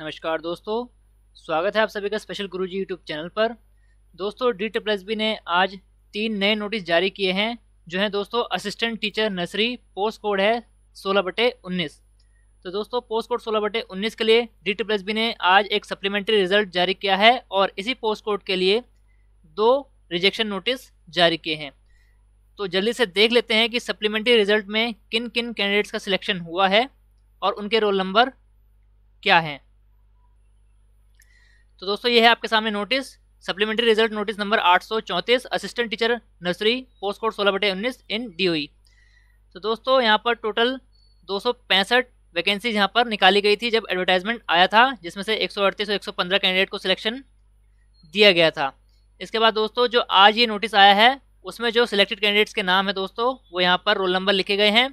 नमस्कार दोस्तों स्वागत है आप सभी का स्पेशल गुरुजी यूट्यूब चैनल पर दोस्तों डी प्लस बी ने आज तीन नए नोटिस जारी किए हैं जो हैं दोस्तों assistant teacher nursery post code है सोलह बटे उन्नीस तो दोस्तों पोस्ट कोड सोलह बटे उन्नीस के लिए डी प्लस बी ने आज एक सप्लीमेंट्री रिजल्ट जारी किया है और इसी पोस्ट कोड के लिए दो रिजेक्शन नोटिस जारी किए हैं तो जल्दी से देख लेते हैं कि सप्लीमेंट्री रिजल्ट में किन किन कैंडिडेट्स का सिलेक्शन हुआ है और उनके रोल नंबर क्या हैं तो दोस्तों ये है आपके सामने notice supplementary result notice number आठ सौ assistant teacher nursery post code सोलह बटे उन्नीस इन डी e. तो दोस्तों यहाँ पर टोटल दो सौ पैंसठ वैकेंसीज यहाँ पर निकाली गई थी जब एडवर्टाइजमेंट आया था जिसमें से एक सौ अड़तीस और एक सौ पंद्रह कैंडिडेट को सिलेक्शन दिया गया था इसके बाद दोस्तों जो आज ये नोटिस आया है उसमें जो सिलेक्टेड कैंडिडेट्स के नाम है दोस्तों वो यहाँ पर रोल नंबर लिखे गए हैं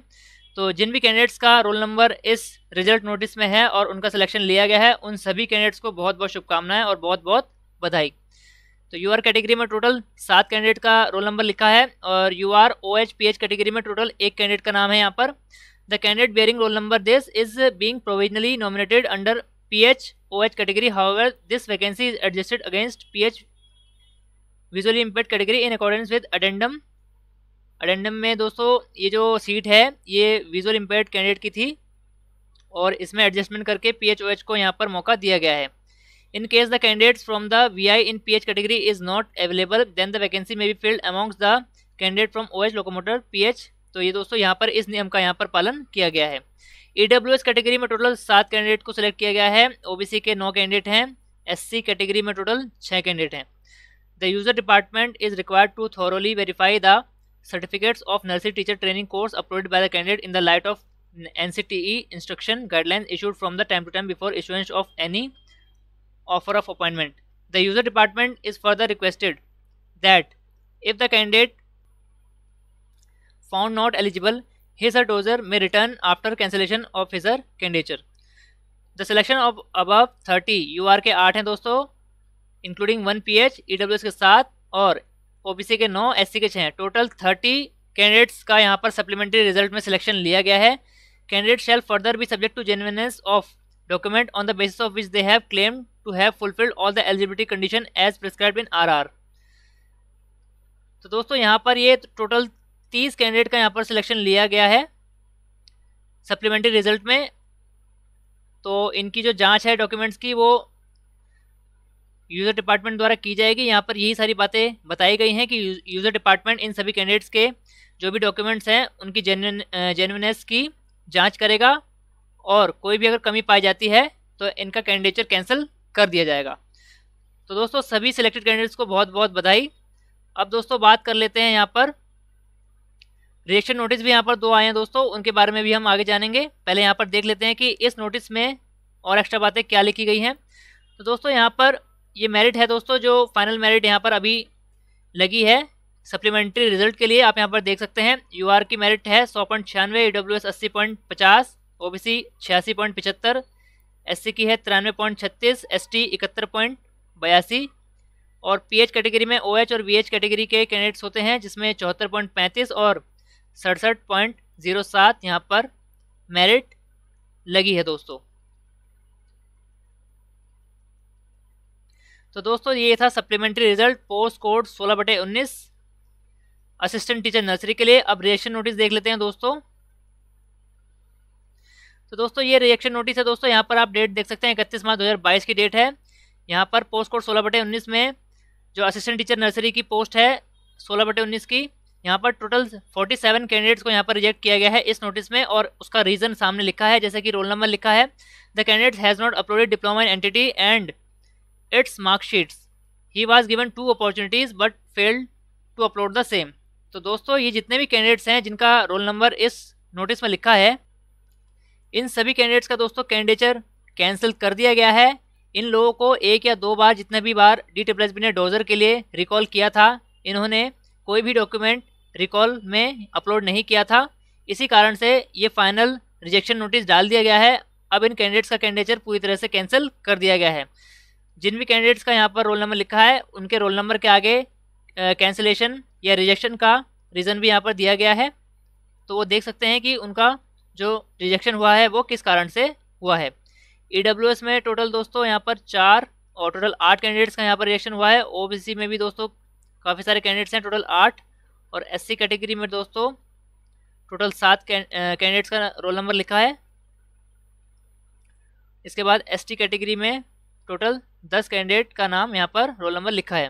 तो जिन भी कैंडिडेट्स का रोल नंबर इस रिजल्ट नोटिस में है और उनका सिलेक्शन लिया गया है उन सभी कैंडिडेट्स को बहुत बहुत शुभकामनाएं और बहुत बहुत बधाई तो यू आर कैटेगरी में टोटल सात कैंडिडेट का रोल नंबर लिखा है और U R O H P H category में टोटल एक कैंडिडेट का नाम है यहाँ पर the candidate bearing roll number this is being provisionally nominated under P H O H category however this vacancy is adjusted against P H visually impaired category in accordance with addendum addendum में दोस्तों ये जो seat है ये visual impaired candidate की थी और इसमें एडजस्टमेंट करके पीएचओएच को यहाँ पर मौका दिया गया है in case the candidates from the VI in PH category is not available then the vacancy may be filled amongst the candidate from OH locomotor PH तो ये दोस्तों यहाँ पर इस नियम का यहाँ पर पालन किया गया है ई e कैटेगरी में टोटल सात कैंडिडेट को सिलेक्ट किया गया है सी के नौ कैंडिडेट हैं सी कैटेगरी में टोटल छः कैंडिडेट हैं the user department is required to thoroughly verify the certificates of nursing teacher training course uploaded by the candidate in the light of N C T E instruction guideline issued from the time to time before issuance of any offer of appointment the user department is further requested that if the candidate found not eligible his or dossier may return after cancellation of his her candidature the selection of above thirty U R के आठ हैं दोस्तों including one P H E W S के साथ और OBC के नौ SC के छः टोटल थर्टी कैंडिडेट्स का यहाँ पर सप्लीमेंट्री रिजल्ट में सिलेक्शन लिया गया है candidate shall further be subject to genuineness of document on the basis of which they have claim to have fulfilled all the eligibility condition as prescribe in R तो दोस्तों यहाँ पर ये total तीस कैंडिडेट का यहाँ पर सिलेक्शन लिया गया है सप्लीमेंट्री रिजल्ट में तो इनकी जो जांच है डॉक्यूमेंट्स की वो यूज़र डिपार्टमेंट द्वारा की जाएगी यहाँ पर यही सारी बातें बताई गई हैं कि यूज़र डिपार्टमेंट इन सभी कैंडिडेट्स के जो भी डॉक्यूमेंट्स हैं उनकी जेन्यून जेन्यूननेस की जांच करेगा और कोई भी अगर कमी पाई जाती है तो इनका कैंडिडेचर कैंसिल कर दिया जाएगा तो दोस्तों सभी सिलेक्टेड कैंडिडेट्स को बहुत बहुत बधाई अब दोस्तों बात कर लेते हैं यहाँ पर रिएक्शन नोटिस भी यहाँ पर दो आए हैं दोस्तों उनके बारे में भी हम आगे जानेंगे पहले यहाँ पर देख लेते हैं कि इस नोटिस में और एक्स्ट्रा बातें क्या लिखी गई हैं तो दोस्तों यहाँ पर ये मेरिट है दोस्तों जो फाइनल मेरिट यहाँ पर अभी लगी है सप्लीमेंट्री रिजल्ट के लिए आप यहाँ पर देख सकते हैं यू आर की मेरिट है सौ पॉइंट छियानवे ई डब्ल्यू एस अस्सी पॉइंट पचास ओ बी सी छियासी पॉइंट पचहत्तर एस सी की है तिरानवे पॉइंट छत्तीस एस टी इकहत्तर पॉइंट बयासी और पी एच कैटेगरी में ओ एच और वी एच कैटेगरी के कैंडिडेट्स होते हैं जिसमें चौहत्तर पॉइंट पैंतीस और सड़सठ पॉइंट जीरो सात यहाँ पर मेरिट लगी है दोस्तों तो दोस्तों ये था सप्लीमेंट्री रिजल्ट पोस्ट कोड सोलह बटे उन्नीस असिस्टेंट टीचर नर्सरी के लिए अब रिएक्शन नोटिस देख लेते हैं दोस्तों तो दोस्तों ये रिएक्शन नोटिस है दोस्तों यहाँ पर आप डेट देख सकते हैं इकतीस मार्च दो की डेट है यहाँ पर पोस्ट कोड सोलह बटे उन्नीस में जो असिस्टेंट टीचर नर्सरी की पोस्ट है सोलह बटे उन्नीस की यहाँ पर टोटल फोर्टी सेवन कैंडिडेट्स को यहाँ पर रिजेक्ट किया गया है इस नोटिस में और उसका रीज़न सामने लिखा है जैसे कि रोल नंबर लिखा है the candidate has not uploaded diploma in entity and its marksheets. He was given two opportunities but failed to upload the same. तो दोस्तों ये जितने भी कैंडिडेट्स हैं जिनका रोल नंबर इस नोटिस में लिखा है इन सभी कैंडिडेट्स का दोस्तों कैंडिडेचर कैंसिल कर दिया गया है इन लोगों को एक या दो बार जितने भी बार डी टी ने डोजर के लिए रिकॉल किया था इन्होंने कोई भी डॉक्यूमेंट रिकॉल में अपलोड नहीं किया था इसी कारण से ये फाइनल रिजेक्शन नोटिस डाल दिया गया है अब इन कैंडिडेट्स का कैंडिडेचर पूरी तरह से कैंसिल कर दिया गया है जिन भी कैंडिडेट्स का यहाँ पर रोल नंबर लिखा है उनके रोल नंबर के आगे कैंसिलेशन या रिजेक्शन का रीज़न भी यहाँ पर दिया गया है तो वो देख सकते हैं कि उनका जो रिजेक्शन हुआ है वो किस कारण से हुआ है ई e में टोटल दोस्तों यहाँ पर चार और टोटल आठ कैंडिडेट्स का यहाँ पर रिजेक्शन हुआ है ओ में भी दोस्तों काफ़ी सारे कैंडिडेट्स हैं टोटल आठ और एस कैटेगरी में दोस्तों टोटल सात कैंडिडेट्स का रोल नंबर लिखा है इसके बाद एस कैटेगरी में टोटल दस कैंडिडेट का नाम यहाँ पर रोल नंबर लिखा है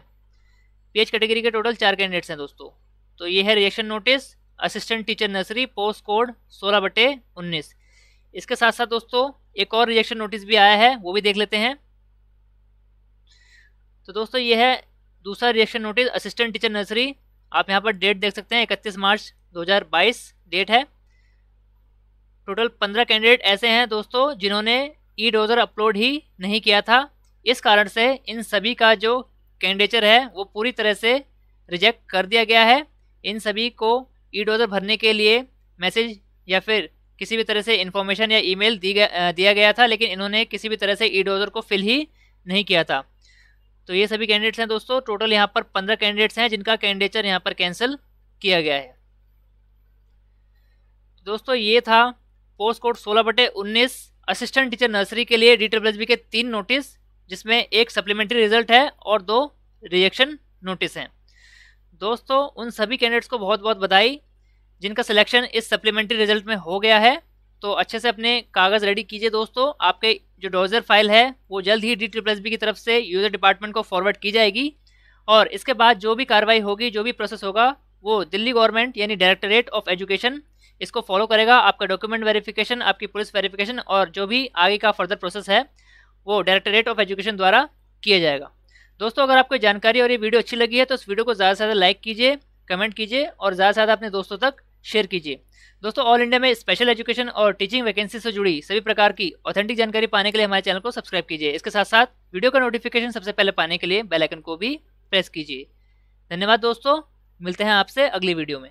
पीएच कैटेगरी के टोटल चार कैंडिडेट्स हैं दोस्तों तो ये है reaction notice assistant teacher nursery post code सोलह बटे उन्नीस इसके साथ साथ दोस्तों एक और रिएक्शन नोटिस भी आया है वो भी देख लेते हैं तो दोस्तों ये है दूसरा reaction notice assistant teacher nursery आप यहाँ पर डेट देख सकते हैं इकतीस मार्च 2022 डेट है टोटल पंद्रह कैंडिडेट ऐसे हैं दोस्तों जिन्होंने ई डोजर अपलोड ही नहीं किया था इस कारण से इन सभी का जो कैंडिडेचर है वो पूरी तरह से रिजेक्ट कर दिया गया है इन सभी को ई डोजर भरने के लिए मैसेज या फिर किसी भी तरह से इन्फॉर्मेशन या ईमेल दी गया दिया गया था लेकिन इन्होंने किसी भी तरह से ई डोजर को फिल ही नहीं किया था तो ये सभी कैंडिडेट्स हैं दोस्तों टोटल यहाँ पर पंद्रह कैंडिडेट्स हैं जिनका कैंडिडेचर यहाँ पर कैंसिल किया गया है दोस्तों ये था पोस्ट कोड सोलह बटे उन्नीस असिस्टेंट टीचर नर्सरी के लिए डी बी के तीन नोटिस जिसमें एक सप्लीमेंट्री रिजल्ट है और दो रिजेक्शन नोटिस हैं दोस्तों उन सभी कैंडिडेट्स को बहुत बहुत बधाई जिनका सिलेक्शन इस सप्लीमेंट्री रिजल्ट में हो गया है तो अच्छे से अपने कागज़ रेडी कीजिए दोस्तों आपके जो डोजर फाइल है वो जल्द ही डी ट्रिपल बी की तरफ से यूज़र डिपार्टमेंट को फॉरवर्ड की जाएगी और इसके बाद जो भी कार्रवाई होगी जो भी प्रोसेस होगा वो दिल्ली गवर्नमेंट यानी डायरेक्टरेट ऑफ एजुकेशन इसको फॉलो करेगा आपका डॉक्यूमेंट वेरिफिकेशन आपकी पुलिस वेरिफिकेशन और जो भी आगे का फर्दर प्रोसेस है वो डायरेक्टरेट ऑफ एजुकेशन द्वारा किया जाएगा दोस्तों अगर आपको जानकारी और ये वीडियो अच्छी लगी है तो इस वीडियो को ज़्यादा से ज़्यादा लाइक कीजिए कमेंट कीजिए और ज़्यादा से ज़्यादा अपने दोस्तों तक शेयर कीजिए दोस्तों ऑल इंडिया में स्पेशल एजुकेशन और टीचिंग वैकेंसी से जुड़ी सभी प्रकार की ऑथेंटिक जानकारी पाने के लिए हमारे चैनल को सब्सक्राइब कीजिए इसके साथ साथ वीडियो का नोटिफिकेशन सबसे पहले पाने के लिए बेलाइकन को भी प्रेस कीजिए धन्यवाद दोस्तों मिलते हैं आपसे अगली वीडियो में